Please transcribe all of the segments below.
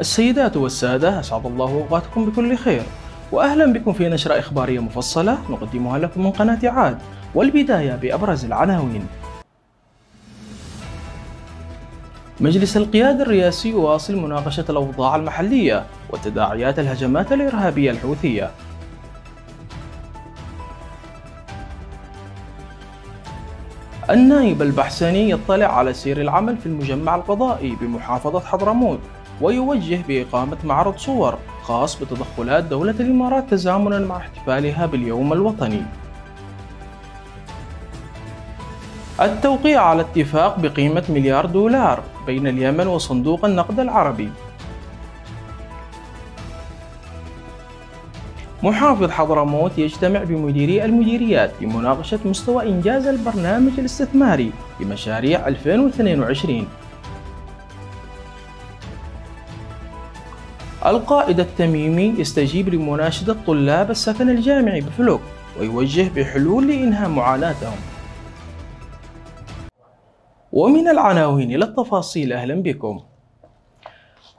السيدات والسادة أسعد الله أوقاتكم بكل خير وأهلا بكم في نشرة إخبارية مفصلة نقدمها لكم من قناة عاد والبداية بأبرز العناوين مجلس القيادة الرئاسي يواصل مناقشة الأوضاع المحلية وتداعيات الهجمات الإرهابية الحوثية النائب البحساني يطلع على سير العمل في المجمع القضائي بمحافظة حضرموت ويوجه بإقامة معرض صور خاص بتدخلات دولة الإمارات تزامنا مع احتفالها باليوم الوطني التوقيع على اتفاق بقيمة مليار دولار بين اليمن وصندوق النقد العربي محافظ حضرموت يجتمع بمديري المديريات لمناقشة مستوى إنجاز البرنامج الاستثماري لمشاريع 2022 القائد التميمي يستجيب لمناشدة طلاب السكن الجامعي بفلوك ويوجه بحلول لإنهاء معاناتهم ومن العناوين إلى التفاصيل أهلا بكم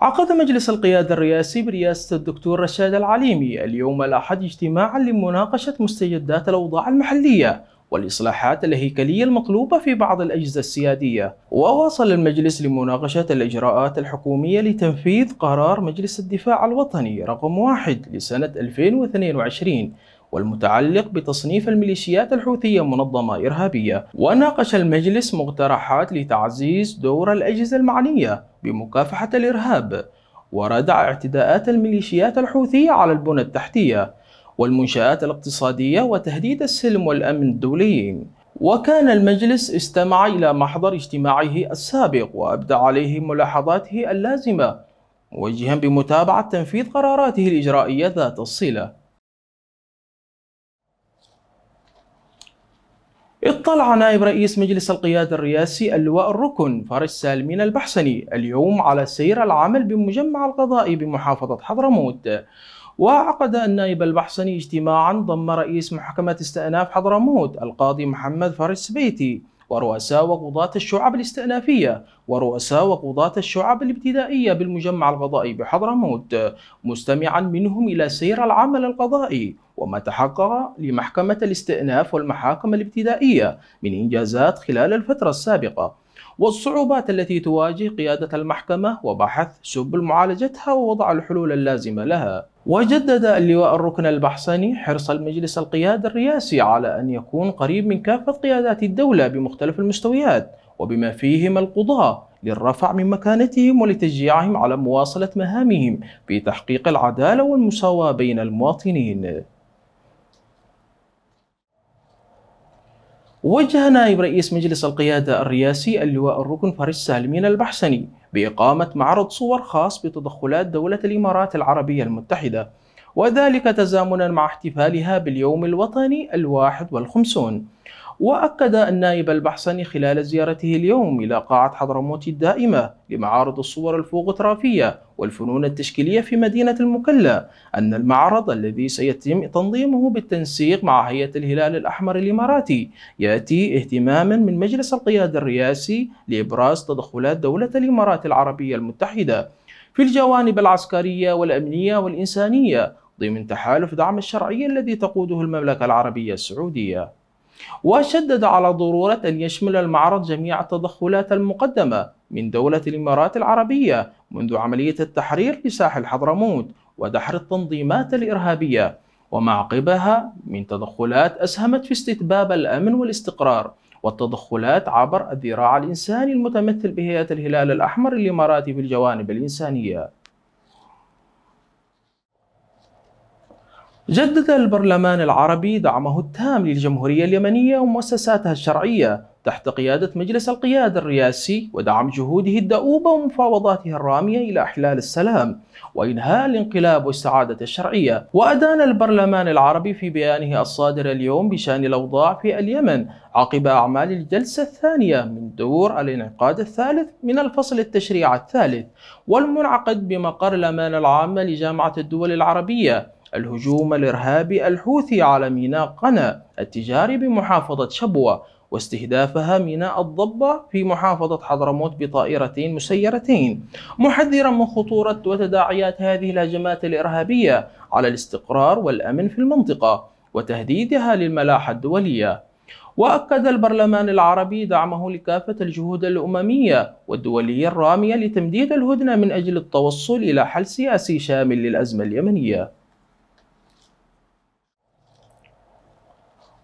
عقد مجلس القيادة الرئاسي برئاسة الدكتور رشاد العليمي اليوم الأحد اجتماعا لمناقشة مستجدات الأوضاع المحلية والإصلاحات الهيكلية المطلوبة في بعض الأجهزة السيادية وواصل المجلس لمناقشة الإجراءات الحكومية لتنفيذ قرار مجلس الدفاع الوطني رقم واحد لسنة 2022 والمتعلق بتصنيف الميليشيات الحوثية منظمة إرهابية وناقش المجلس مقترحات لتعزيز دور الأجهزة المعنية بمكافحة الإرهاب وردع اعتداءات الميليشيات الحوثية على البنى التحتية والمنشآت الاقتصادية وتهديد السلم والأمن الدوليين وكان المجلس استمع إلى محضر اجتماعه السابق وأبدى عليه ملاحظاته اللازمة موجها بمتابعة تنفيذ قراراته الإجرائية ذات الصلة اطلع نائب رئيس مجلس القيادة الرئاسي اللواء الركن فارس سالمين البحسني اليوم على سير العمل بمجمع القضائي بمحافظة حضرموت وعقد النائب البحسني اجتماعا ضم رئيس محكمة استئناف حضرموت القاضي محمد فارس بيتي ورؤساء وقضاة الشعب الاستئنافية ورؤساء وقضاة الشعب الابتدائية بالمجمع القضائي بحضرموت مستمعا منهم إلى سير العمل القضائي وما تحقق لمحكمة الاستئناف والمحاكم الابتدائية من إنجازات خلال الفترة السابقة والصعوبات التي تواجه قيادة المحكمة وبحث سبل معالجتها ووضع الحلول اللازمة لها وجدد اللواء الركن البحسني حرص المجلس القيادي الرئاسي على أن يكون قريب من كافة قيادات الدولة بمختلف المستويات وبما فيهم القضاة للرفع من مكانتهم ولتشجيعهم على مواصلة مهامهم في تحقيق العدالة والمساواة بين المواطنين وجه نائب رئيس مجلس القيادة الرئاسي اللواء الركن فارس سالمين البحسني بإقامة معرض صور خاص بتدخلات دولة الإمارات العربية المتحدة وذلك تزامنا مع احتفالها باليوم الوطني الواحد والخمسون وأكد النائب البحسني خلال زيارته اليوم إلى قاعة حضرموت الدائمة لمعارض الصور الفوغوغرافية والفنون التشكيلية في مدينة المكلا أن المعرض الذي سيتم تنظيمه بالتنسيق مع هيئة الهلال الأحمر الإماراتي يأتي اهتماما من مجلس القيادة الرئاسي لإبراز تدخلات دولة الإمارات العربية المتحدة في الجوانب العسكرية والأمنية والإنسانية ضمن تحالف دعم الشرعية الذي تقوده المملكة العربية السعودية وشدد على ضرورة أن يشمل المعرض جميع التدخلات المقدمة من دولة الإمارات العربية منذ عملية التحرير لساحل حضرموت ودحر التنظيمات الإرهابية وما عقبها من تدخلات أسهمت في استتباب الأمن والاستقرار والتدخلات عبر الذراع الإنساني المتمثل بهيئة الهلال الأحمر الإماراتي في الجوانب الإنسانية جدد البرلمان العربي دعمه التام للجمهورية اليمنية ومؤسساتها الشرعية تحت قيادة مجلس القيادة الرئاسي ودعم جهوده الدؤوبة ومفاوضاته الرامية إلى إحلال السلام وإنهاء الانقلاب والسعادة الشرعية وأدان البرلمان العربي في بيانه الصادر اليوم بشأن الأوضاع في اليمن عقب أعمال الجلسة الثانية من دور الانعقاد الثالث من الفصل التشريع الثالث والمنعقد بمقر الأمانة العامة لجامعة الدول العربية الهجوم الإرهابي الحوثي على ميناء قنا التجاري بمحافظة شبوة واستهدافها ميناء الضبة في محافظة حضرموت بطائرتين مسيرتين محذرا من خطورة وتداعيات هذه الهجمات الإرهابية على الاستقرار والأمن في المنطقة وتهديدها للملاحة الدولية وأكد البرلمان العربي دعمه لكافة الجهود الأممية والدولية الرامية لتمديد الهدنة من أجل التوصل إلى حل سياسي شامل للأزمة اليمنية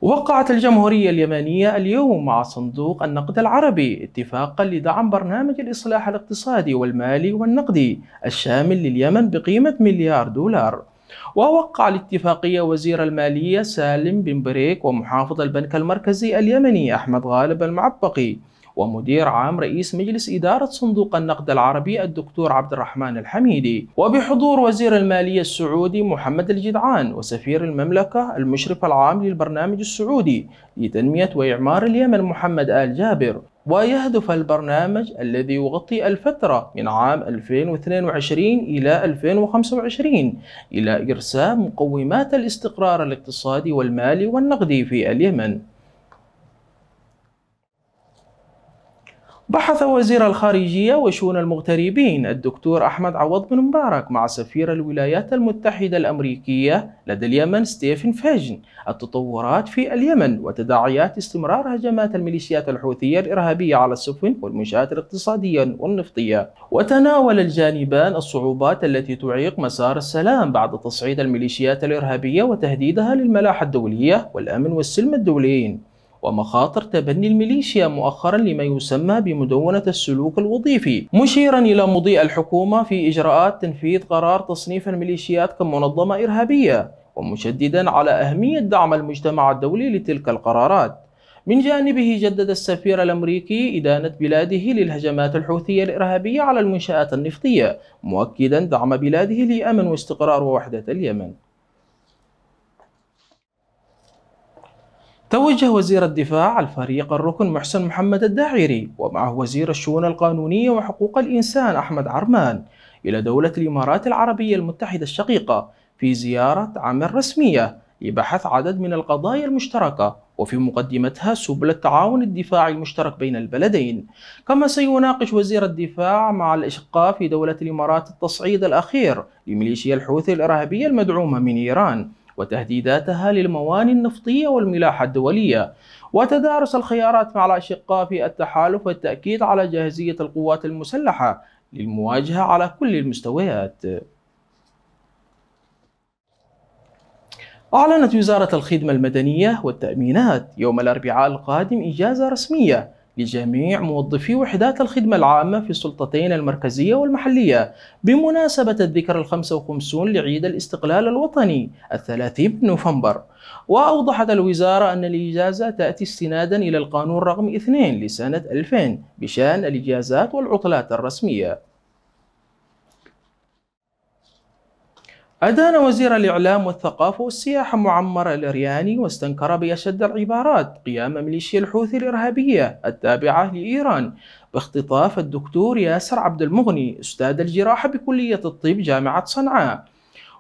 وقعت الجمهورية اليمنية اليوم مع صندوق النقد العربي اتفاقا لدعم برنامج الإصلاح الاقتصادي والمالي والنقدي الشامل لليمن بقيمة مليار دولار ووقع الاتفاقية وزير المالية سالم بن بريك ومحافظ البنك المركزي اليمني أحمد غالب المعبقي ومدير عام رئيس مجلس إدارة صندوق النقد العربي الدكتور عبد الرحمن الحميدي وبحضور وزير المالية السعودي محمد الجدعان وسفير المملكة المشرف العام للبرنامج السعودي لتنمية وإعمار اليمن محمد آل جابر ويهدف البرنامج الذي يغطي الفترة من عام 2022 إلى 2025 إلى إرساء مقومات الاستقرار الاقتصادي والمالي والنقدي في اليمن بحث وزير الخارجية وشؤون المغتربين الدكتور أحمد عوض بن مبارك مع سفير الولايات المتحدة الأمريكية لدى اليمن ستيفن فاجن التطورات في اليمن وتداعيات استمرار هجمات الميليشيات الحوثية الإرهابية على السفن والمنشآت الاقتصادية والنفطية وتناول الجانبان الصعوبات التي تعيق مسار السلام بعد تصعيد الميليشيات الإرهابية وتهديدها للملاحة الدولية والأمن والسلم الدوليين ومخاطر تبني الميليشيا مؤخرا لما يسمى بمدونة السلوك الوظيفي مشيرا إلى مضي الحكومة في إجراءات تنفيذ قرار تصنيف الميليشيات كمنظمة إرهابية ومشددا على أهمية دعم المجتمع الدولي لتلك القرارات من جانبه جدد السفير الأمريكي إدانة بلاده للهجمات الحوثية الإرهابية على المنشآت النفطية مؤكدا دعم بلاده لأمن واستقرار ووحدة اليمن توجه وزير الدفاع الفريق الركن محسن محمد الداعري ومعه وزير الشؤون القانونية وحقوق الإنسان أحمد عرمان إلى دولة الإمارات العربية المتحدة الشقيقة في زيارة عمل رسمية لبحث عدد من القضايا المشتركة وفي مقدمتها سبل التعاون الدفاعي المشترك بين البلدين كما سيناقش وزير الدفاع مع الأشقاء في دولة الإمارات التصعيد الأخير لميليشيا الحوثي الإرهابية المدعومة من إيران وتهديداتها للموانئ النفطية والملاحة الدولية وتدارس الخيارات مع الأشقاء في التحالف والتأكيد على جاهزية القوات المسلحة للمواجهة على كل المستويات أعلنت وزارة الخدمة المدنية والتأمينات يوم الأربعاء القادم إجازة رسمية لجميع موظفي وحدات الخدمة العامة في السلطتين المركزية والمحلية بمناسبة الذكرى الخمسة وخمسون لعيد الاستقلال الوطني الثلاثين من نوفمبر وأوضحت الوزارة أن الإجازة تأتي استنادا إلى القانون رقم 2 لسنة 2000 بشأن الإجازات والعطلات الرسمية أدان وزير الإعلام والثقافة والسياحة معمر الأرياني واستنكر بأشد العبارات قيام ميليشيا الحوثي الإرهابية التابعة لإيران باختطاف الدكتور ياسر عبد المغني أستاذ الجراحة بكلية الطب جامعة صنعاء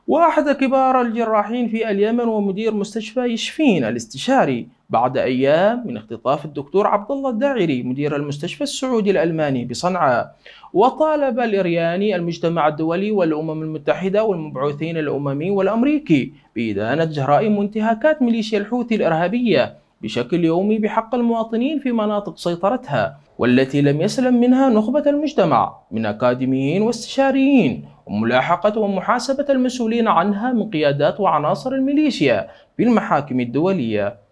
وأحد كبار الجراحين في اليمن ومدير مستشفى يشفين الاستشاري بعد أيام من اختطاف الدكتور عبد الله الداعري مدير المستشفى السعودي الألماني بصنعاء وطالب الإرياني المجتمع الدولي والأمم المتحدة والمبعوثين الأممي والأمريكي بإدانة جرائم وانتهاكات ميليشيا الحوثي الإرهابية بشكل يومي بحق المواطنين في مناطق سيطرتها والتي لم يسلم منها نخبة المجتمع من أكاديميين واستشاريين وملاحقة ومحاسبة المسؤولين عنها من قيادات وعناصر الميليشيا في المحاكم الدولية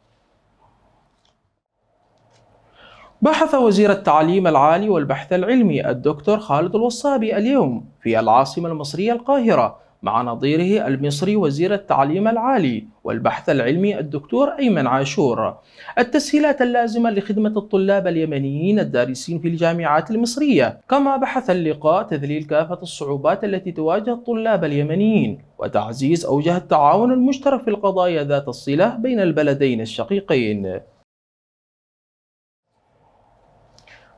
بحث وزير التعليم العالي والبحث العلمي الدكتور خالد الوصابي اليوم في العاصمة المصرية القاهرة مع نظيره المصري وزير التعليم العالي والبحث العلمي الدكتور أيمن عاشور التسهيلات اللازمة لخدمة الطلاب اليمنيين الدارسين في الجامعات المصرية كما بحث اللقاء تذليل كافة الصعوبات التي تواجه الطلاب اليمنيين وتعزيز أوجه التعاون المشترك في القضايا ذات الصلة بين البلدين الشقيقين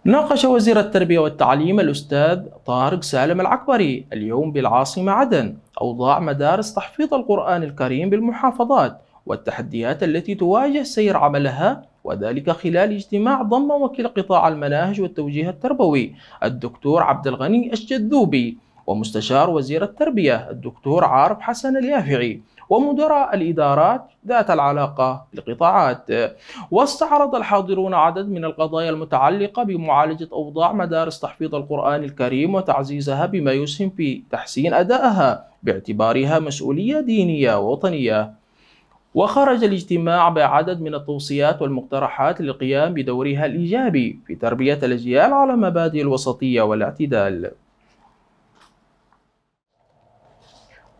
ناقش وزير التربية والتعليم الأستاذ طارق سالم العكبري اليوم بالعاصمة عدن أوضاع مدارس تحفيظ القرآن الكريم بالمحافظات والتحديات التي تواجه سير عملها وذلك خلال اجتماع ضم وكيل قطاع المناهج والتوجيه التربوي الدكتور عبد الغني الشذوبي ومستشار وزير التربية الدكتور عارف حسن اليافعي ومدراء الإدارات ذات العلاقة لقطاعات واستعرض الحاضرون عدد من القضايا المتعلقة بمعالجة أوضاع مدارس تحفيظ القرآن الكريم وتعزيزها بما يسهم في تحسين أدائها باعتبارها مسؤولية دينية ووطنية وخرج الاجتماع بعدد من التوصيات والمقترحات للقيام بدورها الإيجابي في تربية الأجيال على مبادئ الوسطية والاعتدال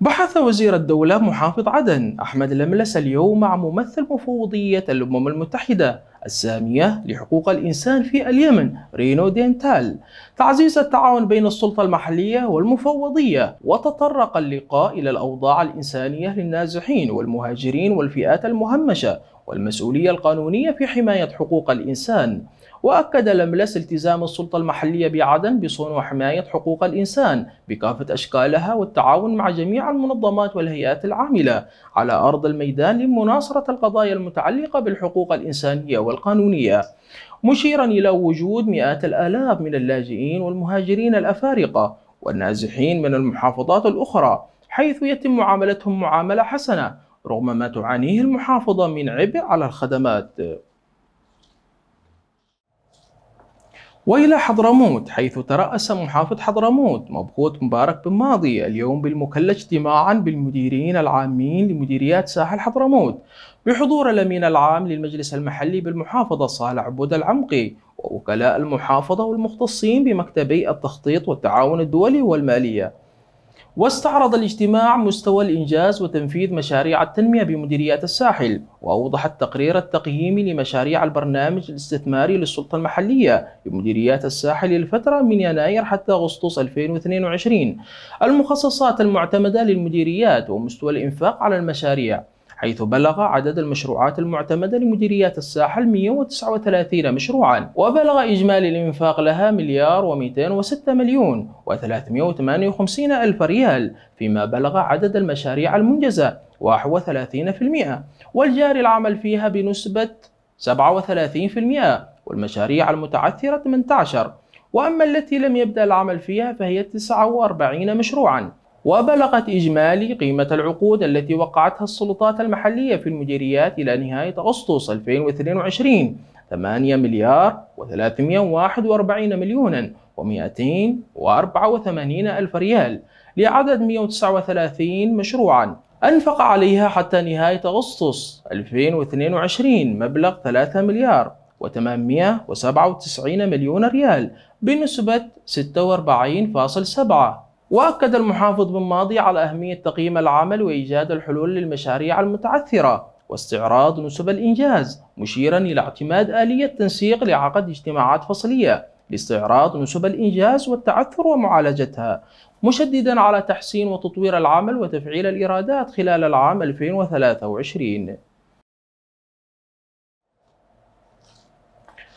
بحث وزير الدولة محافظ عدن أحمد لملس اليوم مع ممثل مفوضية الأمم المتحدة السامية لحقوق الإنسان في اليمن رينو دينتال تعزيز التعاون بين السلطة المحلية والمفوضية وتطرق اللقاء إلى الأوضاع الإنسانية للنازحين والمهاجرين والفئات المهمشة والمسؤولية القانونية في حماية حقوق الإنسان وأكد لملس التزام السلطة المحلية بعدن بصون وحماية حقوق الإنسان بكافة أشكالها والتعاون مع جميع المنظمات والهيئات العاملة على أرض الميدان لمناصرة القضايا المتعلقة بالحقوق الإنسانية والقانونية مشيرا إلى وجود مئات الآلاف من اللاجئين والمهاجرين الأفارقة والنازحين من المحافظات الأخرى حيث يتم معاملتهم معاملة حسنة رغم ما تعانيه المحافظة من عبء على الخدمات وإلى حضرموت حيث ترأس محافظ حضرموت مبخوت مبارك بن ماضي اليوم بالمكلة اجتماعا بالمديرين العامين لمديريات ساحل حضرموت بحضور الأمين العام للمجلس المحلي بالمحافظة صالح عبود العمقي ووكلاء المحافظة والمختصين بمكتبي التخطيط والتعاون الدولي والمالية واستعرض الاجتماع مستوى الإنجاز وتنفيذ مشاريع التنمية بمديريات الساحل وأوضح التقرير التقييمي لمشاريع البرنامج الاستثماري للسلطة المحلية بمديريات الساحل للفترة من يناير حتى أغسطس 2022 المخصصات المعتمدة للمديريات ومستوى الإنفاق على المشاريع حيث بلغ عدد المشروعات المعتمدة لمديريات الساحل 139 مشروعا وبلغ إجمالي الإنفاق لها مليار و206 مليون و358 ألف ريال فيما بلغ عدد المشاريع المنجزة 31% والجاري العمل فيها بنسبة 37% والمشاريع المتعثرة 18 وأما التي لم يبدأ العمل فيها فهي 49 مشروعا وبلغت إجمالي قيمة العقود التي وقعتها السلطات المحلية في المديريات إلى نهاية أغسطس 2022 8 مليار و341 مليون و284 ألف ريال لعدد 139 مشروعا أنفق عليها حتى نهاية أغسطس 2022 مبلغ 3 مليار و897 مليون ريال بنسبة 46.7 وأكد المحافظ بن ماضي على أهمية تقييم العمل وإيجاد الحلول للمشاريع المتعثرة واستعراض نسب الإنجاز مشيرا إلى اعتماد آلية تنسيق لعقد اجتماعات فصلية لاستعراض نسب الإنجاز والتعثر ومعالجتها مشددا على تحسين وتطوير العمل وتفعيل الإيرادات خلال العام 2023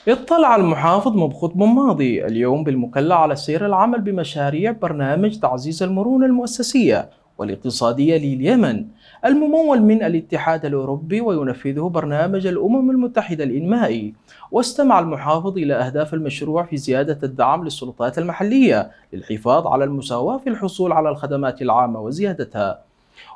اطلع المحافظ مبخوت بن ماضي اليوم بالمكلا على سير العمل بمشاريع برنامج تعزيز المرونة المؤسسية والاقتصادية لليمن الممول من الاتحاد الأوروبي وينفذه برنامج الأمم المتحدة الإنمائي واستمع المحافظ إلى أهداف المشروع في زيادة الدعم للسلطات المحلية للحفاظ على المساواة في الحصول على الخدمات العامة وزيادتها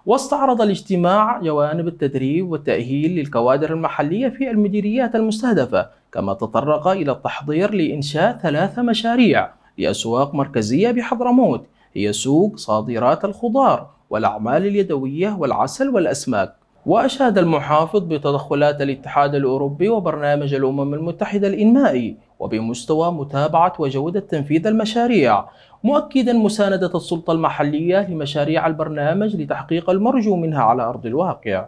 واستعرض الاجتماع جوانب التدريب والتأهيل للكوادر المحلية في المديريات المستهدفة كما تطرق إلى التحضير لإنشاء ثلاث مشاريع لأسواق مركزية بحضرموت هي سوق صادرات الخضار والأعمال اليدوية والعسل والأسماك وأشاد المحافظ بتدخلات الاتحاد الأوروبي وبرنامج الأمم المتحدة الإنمائي وبمستوى متابعة وجودة تنفيذ المشاريع مؤكدا مساندة السلطة المحلية لمشاريع البرنامج لتحقيق المرجو منها على أرض الواقع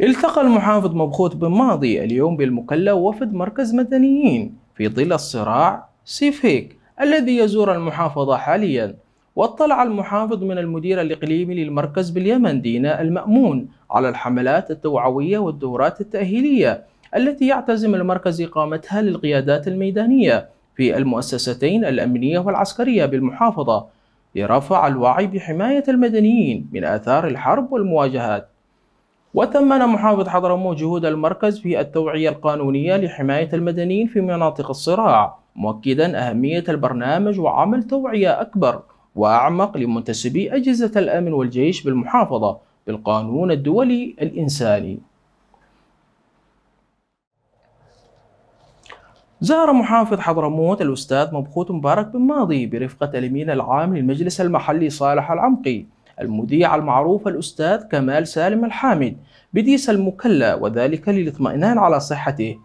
التقى المحافظ مبخوت بن ماضي اليوم بالمكلا وفد مركز مدنيين في ظل الصراع سيفيك الذي يزور المحافظة حاليا واطلع المحافظ من المدير الإقليمي للمركز باليمن دينا المأمون على الحملات التوعوية والدورات التأهيلية التي يعتزم المركز إقامتها للقيادات الميدانية في المؤسستين الأمنية والعسكرية بالمحافظة لرفع الوعي بحماية المدنيين من آثار الحرب والمواجهات وثمن محافظ حضرموت جهود المركز في التوعية القانونية لحماية المدنيين في مناطق الصراع مؤكدا أهمية البرنامج وعمل توعية أكبر وأعمق لمنتسبي أجهزة الأمن والجيش بالمحافظة بالقانون الدولي الإنساني زار محافظ حضرموت الأستاذ مبخوت مبارك بن ماضي برفقة الأمين العام للمجلس المحلي صالح العمقي المذيع المعروف الأستاذ كمال سالم الحامد بديس المكلة وذلك للاطمئنان على صحته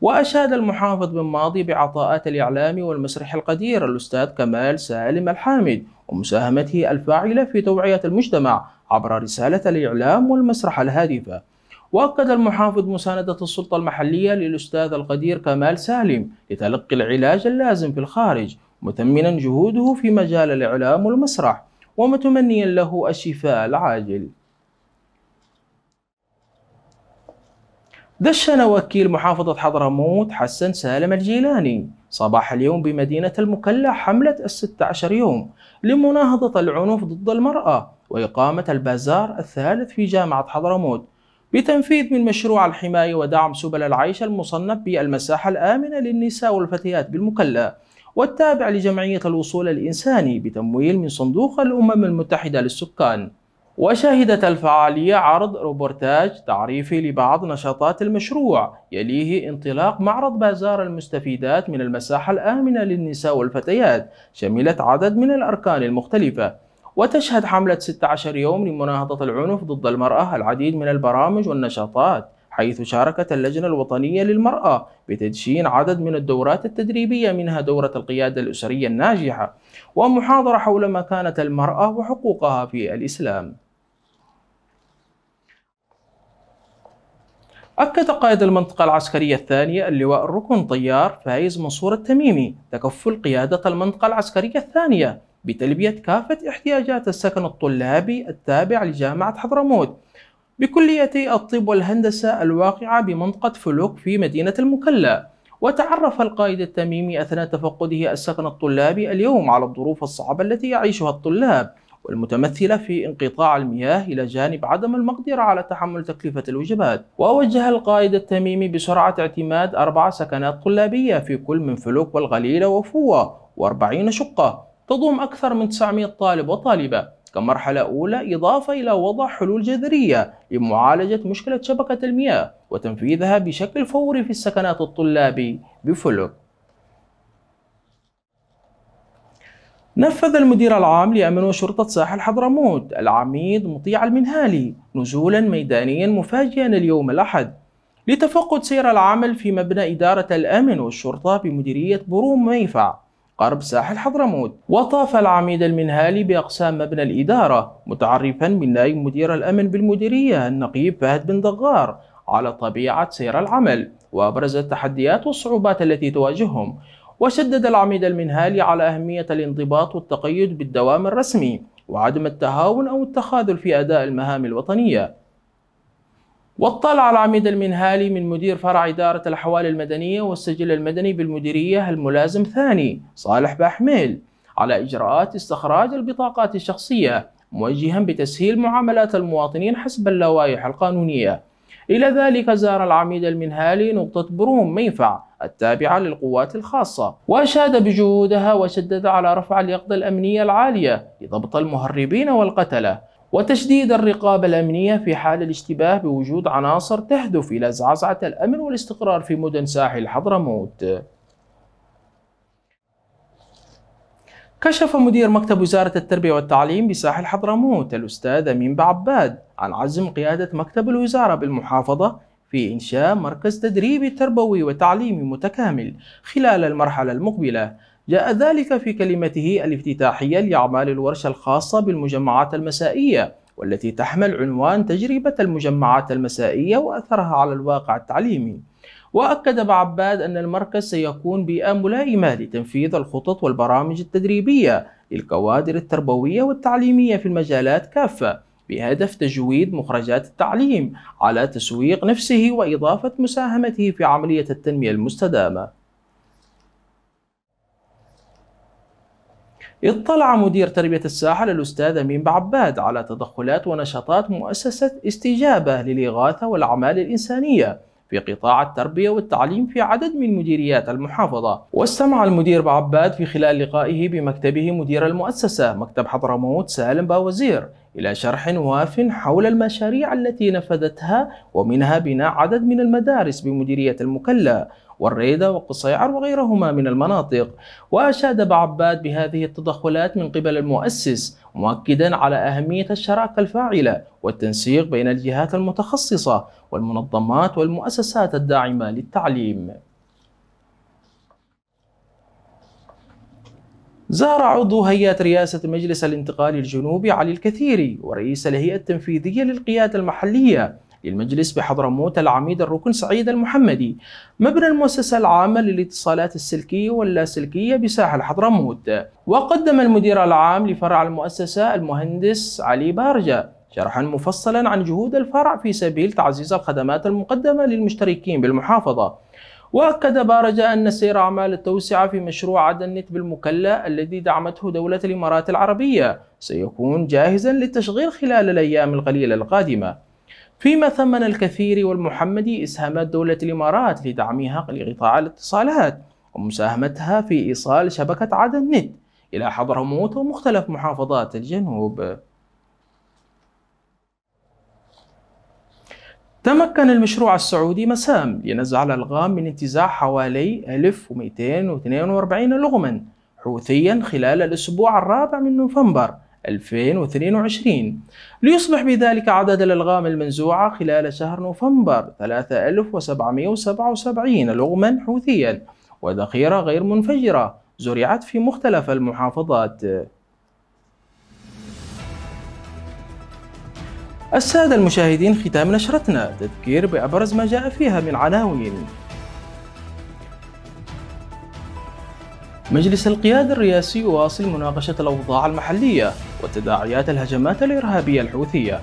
وأشاد المحافظ بن ماضي بعطاءات الإعلام والمسرح القدير الأستاذ كمال سالم الحامد ومساهمته الفاعلة في توعية المجتمع عبر رسالة الإعلام والمسرح الهادفة وأكد المحافظ مساندة السلطة المحلية للأستاذ القدير كمال سالم لتلقي العلاج اللازم في الخارج مثمنا جهوده في مجال الإعلام والمسرح ومتمنيا له الشفاء العاجل دشن وكيل محافظة حضرموت حسن سالم الجيلاني صباح اليوم بمدينة المكلا حملة الستة عشر يوم لمناهضة العنف ضد المرأة وإقامة البازار الثالث في جامعة حضرموت بتنفيذ من مشروع الحماية ودعم سبل العيش المصنف بالمساحة الآمنة للنساء والفتيات بالمكلا والتابع لجمعية الوصول الإنساني بتمويل من صندوق الأمم المتحدة للسكان وشهدت الفعالية عرض روبورتاج تعريفي لبعض نشاطات المشروع يليه انطلاق معرض بازار المستفيدات من المساحة الآمنة للنساء والفتيات شملت عدد من الأركان المختلفة وتشهد حملة 16 يوم لمناهضة العنف ضد المرأة العديد من البرامج والنشاطات حيث شاركت اللجنة الوطنية للمرأة بتدشين عدد من الدورات التدريبية منها دورة القيادة الأسرية الناجحة ومحاضرة حول مكانة المرأة وحقوقها في الإسلام أكد قائد المنطقة العسكرية الثانية اللواء الركن طيار فايز منصور التميمي تكفل قيادة المنطقة العسكرية الثانية بتلبية كافة احتياجات السكن الطلابي التابع لجامعة حضرموت بكليتي الطب والهندسة الواقعة بمنطقة فلوك في مدينة المكلا وتعرف القائد التميمي أثناء تفقده السكن الطلابي اليوم على الظروف الصعبة التي يعيشها الطلاب والمتمثلة في انقطاع المياه إلى جانب عدم المقدرة على تحمل تكلفة الوجبات ووجه القائد التميمي بسرعة اعتماد أربع سكنات طلابية في كل من فلوك والغليلة وفوة وأربعين شقة تضم أكثر من 900 طالب وطالبة كمرحلة أولى إضافة إلى وضع حلول جذرية لمعالجة مشكلة شبكة المياه وتنفيذها بشكل فوري في السكنات الطلابي بفلوك نفذ المدير العام لأمن وشرطة ساحل حضرموت العميد مطيع المنهالي نزولا ميدانيا مفاجئا اليوم الأحد لتفقد سير العمل في مبنى إدارة الأمن والشرطة بمديرية بروم ميفع قرب ساحل حضرموت وطاف العميد المنهالي بأقسام مبنى الإدارة متعرفا من نائب مدير الأمن بالمديرية النقيب فهد بن دغار على طبيعة سير العمل وأبرز التحديات والصعوبات التي تواجههم وشدد العميد المنهالي على أهمية الانضباط والتقيد بالدوام الرسمي وعدم التهاون أو التخاذل في أداء المهام الوطنية واطلع العميد المنهالي من مدير فرع إدارة الأحوال المدنية والسجل المدني بالمديرية الملازم ثاني صالح باحميل على إجراءات استخراج البطاقات الشخصية موجها بتسهيل معاملات المواطنين حسب اللوائح القانونية إلى ذلك زار العميد المنهالي نقطة بروم ميفع التابعة للقوات الخاصة وأشاد بجهودها وشدد على رفع اليقظة الأمنية العالية لضبط المهربين والقتلة وتشديد الرقابة الأمنية في حال الاشتباه بوجود عناصر تهدف إلى زعزعة الأمن والاستقرار في مدن ساحل حضرموت كشف مدير مكتب وزارة التربية والتعليم بساحل حضرموت الأستاذ أمين بعباد عن عزم قيادة مكتب الوزارة بالمحافظة في إنشاء مركز تدريبي تربوي وتعليمي متكامل خلال المرحلة المقبلة جاء ذلك في كلمته الافتتاحية لأعمال الورشة الخاصة بالمجمعات المسائية والتي تحمل عنوان تجربة المجمعات المسائية وأثرها على الواقع التعليمي وأكد بعباد أن المركز سيكون بيئة ملائمة لتنفيذ الخطط والبرامج التدريبية للكوادر التربوية والتعليمية في المجالات كافة بهدف تجويد مخرجات التعليم على تسويق نفسه وإضافة مساهمته في عملية التنمية المستدامة اطلع مدير تربية الساحل الأستاذ أمين بعباد على تدخلات ونشاطات مؤسسة استجابة للإغاثة والأعمال الإنسانية في قطاع التربية والتعليم في عدد من مديريات المحافظة واستمع المدير بعباد في خلال لقائه بمكتبه مدير المؤسسة مكتب حضرموت سالم باوزير إلى شرح واف حول المشاريع التي نفذتها ومنها بناء عدد من المدارس بمديرية المكلا والريدة وقصيعر وغيرهما من المناطق وأشاد بعباد بهذه التدخلات من قبل المؤسس مؤكدا على أهمية الشراكة الفاعلة والتنسيق بين الجهات المتخصصة والمنظمات والمؤسسات الداعمة للتعليم زار عضو هيئة رئاسة مجلس الانتقال الجنوبي علي الكثيري ورئيس الهيئة التنفيذية للقيادة المحلية للمجلس بحضرموت العميد الركن سعيد المحمدي مبنى المؤسسة العامة للاتصالات السلكية واللاسلكية بساحل حضرموت وقدم المدير العام لفرع المؤسسة المهندس علي بارجة شرحا مفصلا عن جهود الفرع في سبيل تعزيز الخدمات المقدمة للمشتركين بالمحافظة وأكد بارجة أن سير أعمال التوسعة في مشروع عدن نت بالمكلا الذي دعمته دولة الإمارات العربية سيكون جاهزا للتشغيل خلال الأيام القليلة القادمة فيما ثمن الكثير والمحمدي إسهامات دولة الإمارات لدعمها لقطاع الاتصالات ومساهمتها في إيصال شبكة عدن نت إلى حضرموت ومختلف محافظات الجنوب تمكن المشروع السعودي مسام لنزع الغام من انتزاع حوالي 1242 لغما حوثيا خلال الأسبوع الرابع من نوفمبر 2022 ليصبح بذلك عدد الألغام المنزوعة خلال شهر نوفمبر 3777 لغما حوثيا وذخيرة غير منفجرة زرعت في مختلف المحافظات السادة المشاهدين ختام نشرتنا تذكير بأبرز ما جاء فيها من عناوين مجلس القيادة الرئاسي يواصل مناقشة الأوضاع المحلية وتداعيات الهجمات الإرهابية الحوثية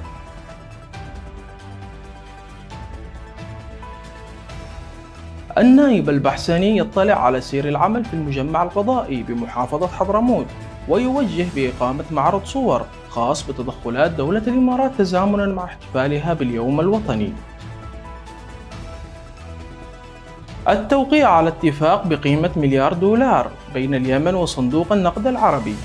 النائب البحساني يطلع على سير العمل في المجمع القضائي بمحافظة حضرموت ويوجه بإقامة معرض صور خاص بتدخلات دولة الإمارات تزامنا مع احتفالها باليوم الوطني التوقيع على اتفاق بقيمة مليار دولار بين اليمن وصندوق النقد العربي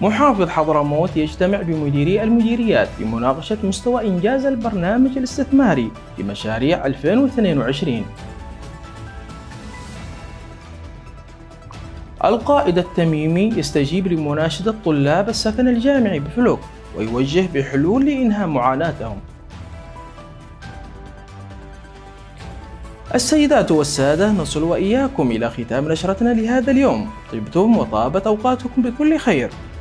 محافظ حضرموت يجتمع بمديري المديريات لمناقشة مستوى إنجاز البرنامج الاستثماري لمشاريع 2022 القائد التميمي يستجيب لمناشدة طلاب السفن الجامعي بفلوك ويوجه بحلول لإنهاء معاناتهم السيدات والسادة نصل وإياكم إلى ختام نشرتنا لهذا اليوم طبتم وطابت أوقاتكم بكل خير